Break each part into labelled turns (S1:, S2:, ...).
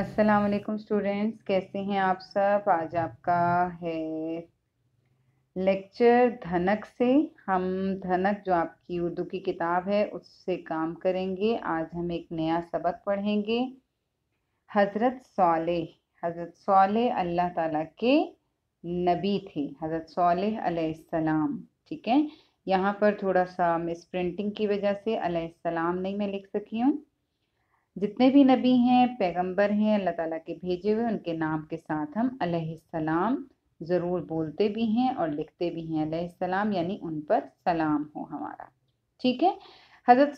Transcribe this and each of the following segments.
S1: अस्सलाम वालेकुम स्टूडेंट्स कैसे हैं आप सब आज आपका है लेक्चर धनक से हम धनक जो आपकी उर्दू की किताब है उससे काम करेंगे आज हम एक नया सबक पढ़ेंगे हज़रत सौले हज़रत सौले अल्लाह ताला के नबी थे हज़रत सौले अलैहिस्सलाम ठीक है यहाँ पर थोड़ा सा मिस प्रिंटिंग की वजह से अलैहिस्सलाम नहीं मैं लिख सकी हूँ जितने भी नबी हैं पैगंबर हैं अल्लाह ताला के भेजे हुए उनके नाम के साथ हम अलैहिस्सलाम ज़रूर बोलते भी हैं और लिखते भी हैं अलैहिस्सलाम यानी उन पर सलाम हो हमारा ठीक है हज़रत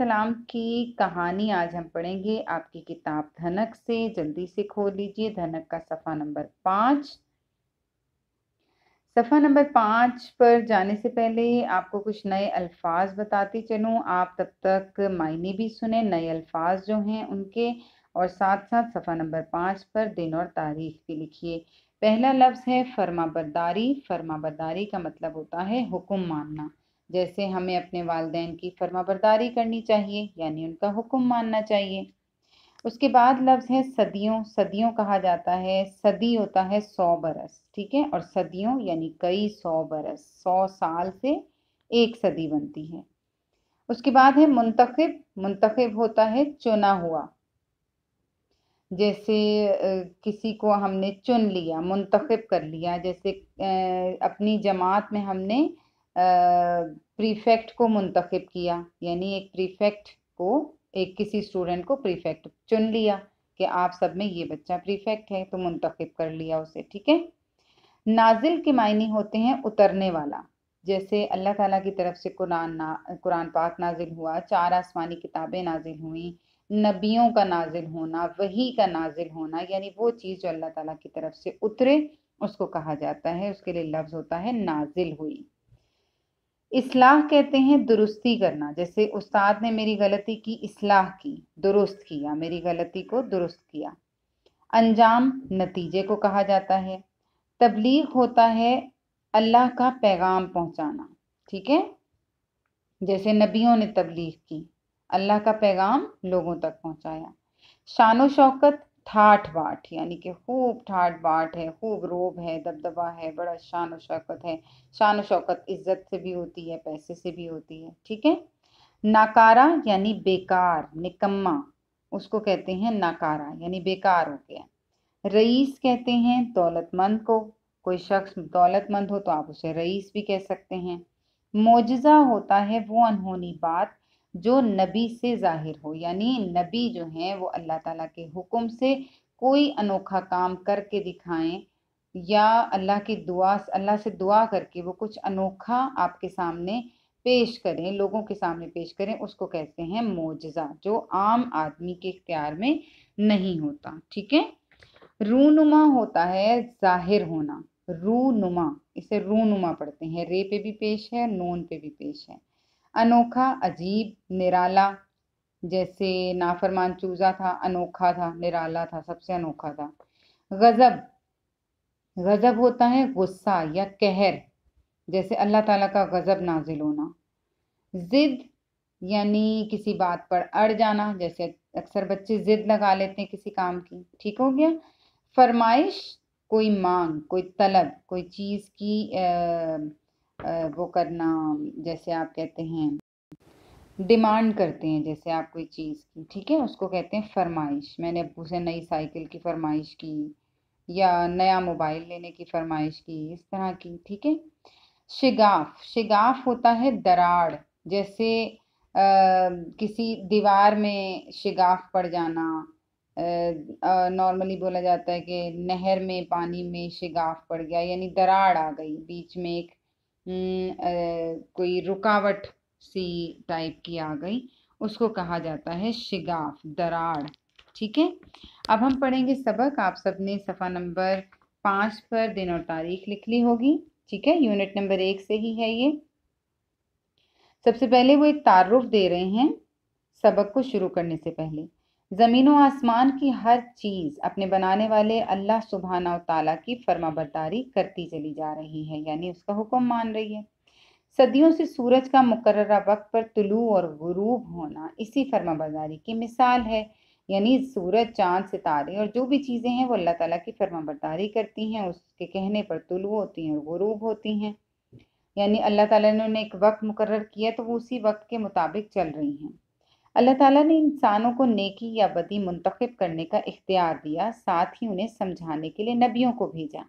S1: सलाम की कहानी आज हम पढ़ेंगे आपकी किताब धनक से जल्दी से खोल लीजिए धनक का सफ़ा नंबर पाँच सफ़ा नंबर पाँच पर जाने से पहले आपको कुछ नए अल्फाज बताती चलूँ आप तब तक मायने भी सुने नए अल्फाज जो हैं उनके और साथ साथ सफ़ा नंबर पाँच पर दिन और तारीख भी लिखिए पहला लफ्ज़ है फर्मा बरदारी फर्मा बरदारी का मतलब होता है हुक्म मानना जैसे हमें अपने वालदेन की फर्मा बरदारी करनी चाहिए यानी उनका हुक्म मानना चाहिए उसके बाद लफ्ज़ है सदियों सदियों कहा जाता है सदी होता है सौ बरस ठीक है और सदियों यानी कई सौ बरस सौ साल से एक सदी बनती है उसके बाद है मुंतखब मुंतखब होता है चुना हुआ जैसे किसी को हमने चुन लिया मुंतखब कर लिया जैसे अपनी जमात में हमने प्रीफेक्ट को मुंतखब किया यानी एक प्रीफेक्ट को एक किसी स्टूडेंट को प्रीफेक्ट चुन लिया कि आप सब में ये बच्चा प्रीफेक्ट है तो मुंतखब कर लिया उसे ठीक है नाजिल के मायने होते हैं उतरने वाला जैसे अल्लाह ताला की तरफ से कुरान ना कुरान पाक नाजिल हुआ चार आसमानी किताबें नाजिल हुई नबियों का नाजिल होना वही का नाजिल होना यानी वो चीज़ जो अल्लाह ताला की तरफ से उतरे उसको कहा जाता है उसके लिए लफ्ज़ होता है नाजिल हुई इसलाह कहते हैं दुरुस्ती करना जैसे उस्ताद ने मेरी गलती की इसलाह की दुरुस्त किया मेरी गलती को दुरुस्त किया अंजाम नतीजे को कहा जाता है तबलीग होता है अल्लाह का पैगाम पहुंचाना ठीक है जैसे नबियों ने तबलीग की अल्लाह का पैगाम लोगों तक पहुंचाया शान शौकत ठाठ बाट यानी कि खूब ठाठ बाट है खूब रोब है दबदबा है बड़ा शान व शौकत है शान शौकत इज्जत से भी होती है पैसे से भी होती है ठीक है नाकारा यानी बेकार निकम्मा उसको कहते हैं नाकारा यानी बेकार हो गया रईस कहते हैं दौलतमंद को कोई शख्स दौलतमंद हो तो आप उसे रईस भी कह सकते हैं मोजा होता है वो अनहोनी बात जो नबी से ज़ाहिर हो यानी नबी जो हैं वो अल्लाह ताला के हुक्म से कोई अनोखा काम करके दिखाएं या अल्लाह की दुआ अल्लाह से दुआ करके वो कुछ अनोखा आपके सामने पेश करें लोगों के सामने पेश करें उसको कहते हैं मोजा जो आम आदमी के इख्तियार में नहीं होता ठीक है रूनुमा होता है जाहिर होना रूनुमा इसे रूनुमा पढ़ते हैं रे पे भी पेश है नून पे भी पेश है अनोखा अजीब निराला जैसे नाफरमान चूजा था अनोखा था निराला था सबसे अनोखा था गज़ब गज़ब होता है गुस्सा या कहर जैसे अल्लाह ताला का गज़ब नाजिल होना ज़िद यानी किसी बात पर अड़ जाना जैसे अक्सर बच्चे ज़िद लगा लेते हैं किसी काम की ठीक हो गया फरमाइश कोई मांग कोई तलब कोई चीज़ की आ, वो करना जैसे आप कहते हैं डिमांड करते हैं जैसे आप कोई चीज़ की ठीक है उसको कहते हैं फरमाइश मैंने अबू से नई साइकिल की फरमाइश की या नया मोबाइल लेने की फरमाइश की इस तरह की ठीक है शिगाफ शिगाफ होता है दराड़ जैसे आ, किसी दीवार में शिगाफ पड़ जाना नॉर्मली बोला जाता है कि नहर में पानी में शिगाफ पड़ गया यानी दराड़ आ गई बीच में एक कोई रुकावट सी टाइप की आ गई उसको कहा जाता है शिगाफ दराड़ ठीक है अब हम पढ़ेंगे सबक आप सबने सफ़ा नंबर पाँच पर दिन और तारीख लिख ली होगी ठीक है यूनिट नंबर एक से ही है ये सबसे पहले वो एक तारुफ दे रहे हैं सबक को शुरू करने से पहले ज़मीन व आसमान की हर चीज़ अपने बनाने वाले अल्लाह सुबहाना तला की फर्माबरदारी करती चली जा रही है यानी उसका हुक्म मान रही है सदियों से सूरज का मुकर वक्त पर तुलू और गुरूब होना इसी फर्माबरदारी की मिसाल है यानी सूरज चांद सितारे और जो भी चीज़ें हैं वो अल्लाह ताला की फर्माबरदारी करती हैं उसके कहने पर तुलू होती हैं और गुरूब होती हैं यानी अल्लाह ताला ने उन्हें एक वक्त मुकर किया तो वो उसी वक्त के मुताबिक चल रही हैं अल्लाह ताला ने इंसानों को नेकी या बदी मुंतखब करने का इख्तियार दिया साथ ही उन्हें समझाने के लिए नबियों को भेजा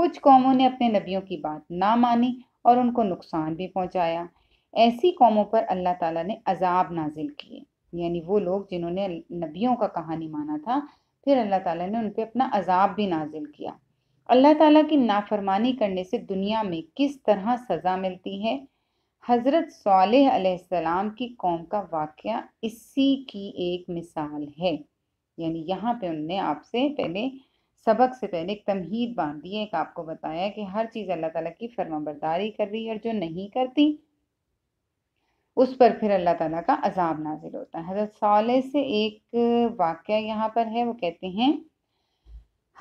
S1: कुछ कौमों ने अपने नबियों की बात ना मानी और उनको नुकसान भी पहुंचाया ऐसी कौमों पर अल्लाह ताला ने अजाब नाजिल किए यानी वो लोग जिन्होंने नबियों का कहानी माना था फिर अल्लाह ताला ने उन पर अपना अजाब भी नाजिल किया अल्लाह ताला की नाफरमानी करने से दुनिया में किस तरह सज़ा मिलती है हज़रत सलाम की कौम का वाक़ इसी की एक मिसाल है यानी यहाँ पे उनने आपसे पहले सबक से पहले एक तमहीद बांध दी है एक आपको बताया कि हर चीज़ अल्लाह ताला की फर्माबरदारी कर रही है और जो नहीं करती उस पर फिर अल्लाह ताला का अजाब नाजिल होता है हज़रत साले से एक वाक़ यहाँ पर है वो कहते हैं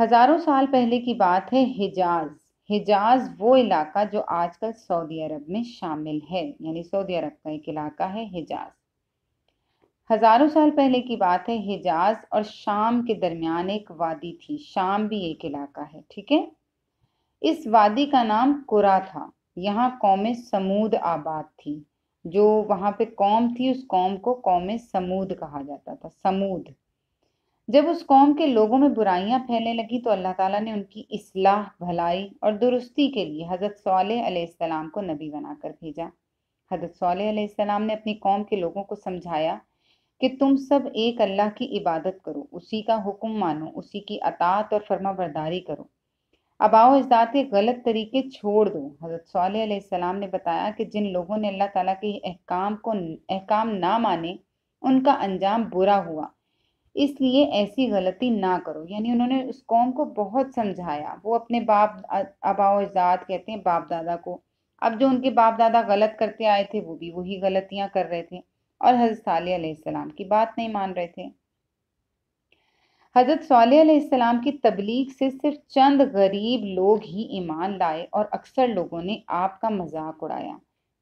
S1: हज़ारों साल पहले की बात है हिजाज़ हिजाज वो इलाका जो आजकल सऊदी अरब में शामिल है यानी सऊदी अरब का एक इलाका है हिजाज हज़ारों साल पहले की बात है हिजाज और शाम के दरमियान एक वादी थी शाम भी एक इलाका है ठीक है इस वादी का नाम कुरा था यहाँ कौम समूद आबाद थी जो वहां पे कौम थी उस कौम को कौम समूद कहा जाता था समूद जब उस कौम के लोगों में बुराइयां फैलने लगी तो अल्लाह ताला ने उनकी इसलाह भलाई और दुरुस्ती के लिए हज़रत सलाम को नबी बनाकर भेजा हज़रत सलाम ने अपनी कौम के लोगों को समझाया कि तुम सब एक अल्लाह की इबादत करो उसी का हुक्म मानो उसी की अतात और फर्मा बरदारी करो अब आओ इस दाते गलत तरीके छोड़ दो हज़रत सलाम ने बताया कि जिन लोगों ने अल्लाह ताला के अहकाम को अहकाम ना माने उनका अंजाम बुरा हुआ इसलिए ऐसी गलती ना करो यानी उन्होंने उस कौम को बहुत समझाया वो अपने बाप अबाव अजाद कहते हैं बाप दादा को अब जो उनके बाप दादा गलत करते आए थे वो भी वही गलतियां कर रहे थे और हजरत सलाम की बात नहीं मान रहे थे हजरत सलाम की तबलीग से सिर्फ चंद गरीब लोग ही ईमान लाए और अक्सर लोगों ने आपका मजाक उड़ाया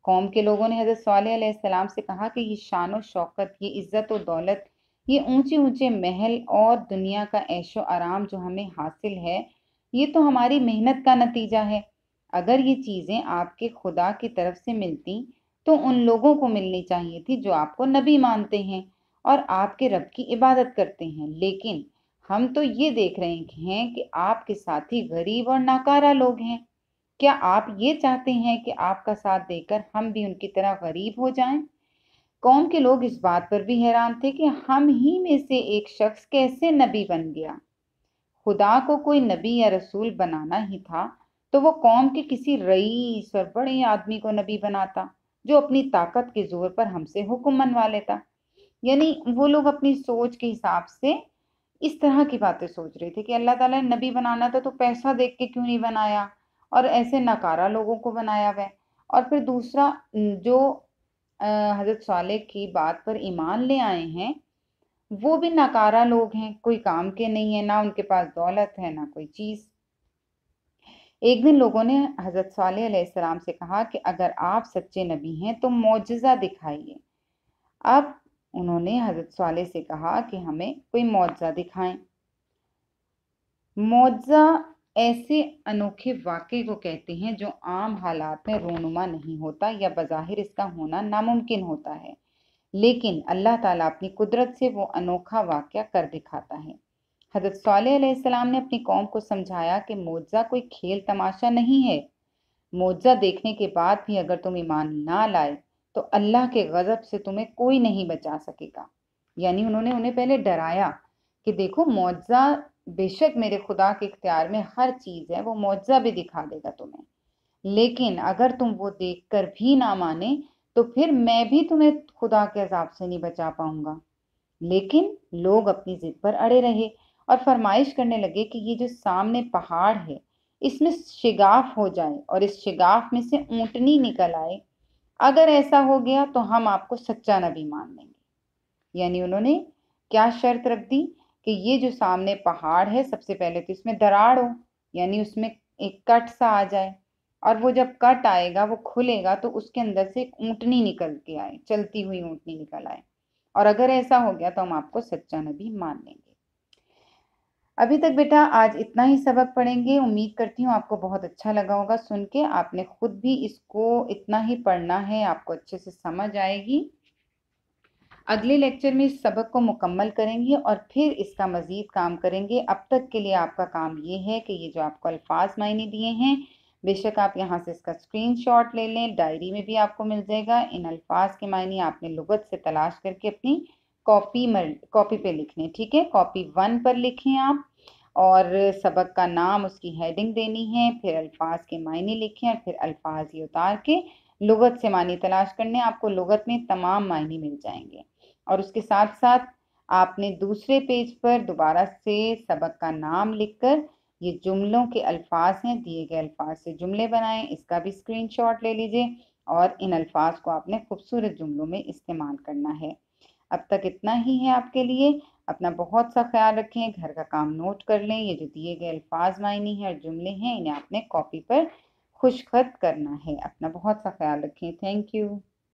S1: कौम के लोगों ने हजरत सलाम से कहा कि ये शान शौकत ये इज्जत और दौलत ये ऊंचे ऊंचे महल और दुनिया का ऐशो आराम जो हमें हासिल है ये तो हमारी मेहनत का नतीजा है अगर ये चीज़ें आपके खुदा की तरफ से मिलती तो उन लोगों को मिलनी चाहिए थी जो आपको नबी मानते हैं और आपके रब की इबादत करते हैं लेकिन हम तो ये देख रहे हैं कि आपके साथ ही गरीब और नाकारा लोग हैं क्या आप ये चाहते हैं कि आपका साथ देकर हम भी उनकी तरह गरीब हो जाएं? कौम के लोग इस बात पर भी हैरान थे कि हम ही में से एक शख्स कैसे नबी बन गया खुदा को कोई नबी या रसूल बनाना ही था तो वो कौम के किसी रईस और बड़े आदमी को नबी बनाता जो अपनी ताकत के जोर पर हमसे हुक्म मनवा लेता यानी वो लोग अपनी सोच के हिसाब से इस तरह की बातें सोच रहे थे कि अल्लाह ताला ने नबी बनाना था तो पैसा देख के क्यों नहीं बनाया और ऐसे नकारा लोगों को बनाया वह और फिर दूसरा जो हज़रत साले की बात पर ईमान ले आए हैं वो भी नकारा लोग हैं कोई काम के नहीं है ना उनके पास दौलत है ना कोई चीज़ एक दिन लोगों ने हज़रत सलाम से कहा कि अगर आप सच्चे नबी हैं तो मुजज़ा दिखाइए अब उन्होंने हज़रत साले से कहा कि हमें कोई मुआवजा दिखाएं मुआवजा ऐसे अनोखे वाक्य को कहते हैं जो आम हालात में रोनुमा नहीं होता या बज़ाहिर इसका होना नामुमकिन होता है लेकिन अल्लाह ताला अपनी कुदरत से वो अनोखा वाक्य कर दिखाता है हजरत सलाम ने अपनी कौम को समझाया कि मोजा कोई खेल तमाशा नहीं है मोजा देखने के बाद भी अगर तुम ईमान ना लाए तो अल्लाह के गज़ब से तुम्हें कोई नहीं बचा सकेगा यानी उन्होंने उन्हें पहले डराया कि देखो मुआवजा बेशक मेरे खुदा के इख्तियार में हर चीज़ है वो मुआवजा भी दिखा देगा तुम्हें लेकिन अगर तुम वो देख कर भी ना माने तो फिर मैं भी तुम्हें खुदा के अजाब से नहीं बचा पाऊंगा लेकिन लोग अपनी जिद पर अड़े रहे और फरमाइश करने लगे कि ये जो सामने पहाड़ है इसमें शिगाफ हो जाए और इस शिगाफ में से ऊँटनी निकल आए अगर ऐसा हो गया तो हम आपको सच्चा नबी मान लेंगे यानी उन्होंने क्या शर्त रख दी कि ये जो सामने पहाड़ है सबसे पहले तो इसमें दरार हो यानी उसमें एक कट सा आ जाए और वो जब कट आएगा वो खुलेगा तो उसके अंदर से एक ऊँटनी निकल के आए चलती हुई ऊँटनी निकल आए और अगर ऐसा हो गया तो हम आपको सच्चा नबी मान लेंगे अभी तक बेटा आज इतना ही सबक पढ़ेंगे उम्मीद करती हूँ आपको बहुत अच्छा लगा होगा सुन के आपने खुद भी इसको इतना ही पढ़ना है आपको अच्छे से समझ आएगी अगले लेक्चर में इस सबक को मुकम्मल करेंगे और फिर इसका मज़ीद काम करेंगे अब तक के लिए आपका काम ये है कि ये जो आपको अल्फाज मायने दिए हैं बेशक आप यहाँ से इसका स्क्रीन शॉट ले लें डायरी में भी आपको मिल जाएगा इन अल्फाज के मायने आपने लुगत से तलाश करके अपनी कॉपी मर कॉपी पे लिख लें ठीक है कॉपी वन पर लिखें आप और सबक का नाम उसकी हेडिंग देनी है फिर अल्फाज के मायने लिखें और फिर अल्फाज ये उतार के लुगत से मानी तलाश करने आपको लुगत में तमाम मायने मिल जाएंगे और उसके साथ साथ आपने दूसरे पेज पर दोबारा से सबक का नाम लिखकर ये जुमलों के अल्फाज हैं दिए गए अल्फाज से जुमले बनाएं इसका भी स्क्रीनशॉट ले लीजिए और इन अल्फाज को आपने खूबसूरत जुमलों में इस्तेमाल करना है अब तक इतना ही है आपके लिए अपना बहुत सा ख्याल रखें घर का काम नोट कर लें ये जो दिए गए अल्फाज मायने हैं और जुमले हैं इन्हें आपने कॉपी पर खुशखत करना है अपना बहुत सा ख्याल रखें थैंक यू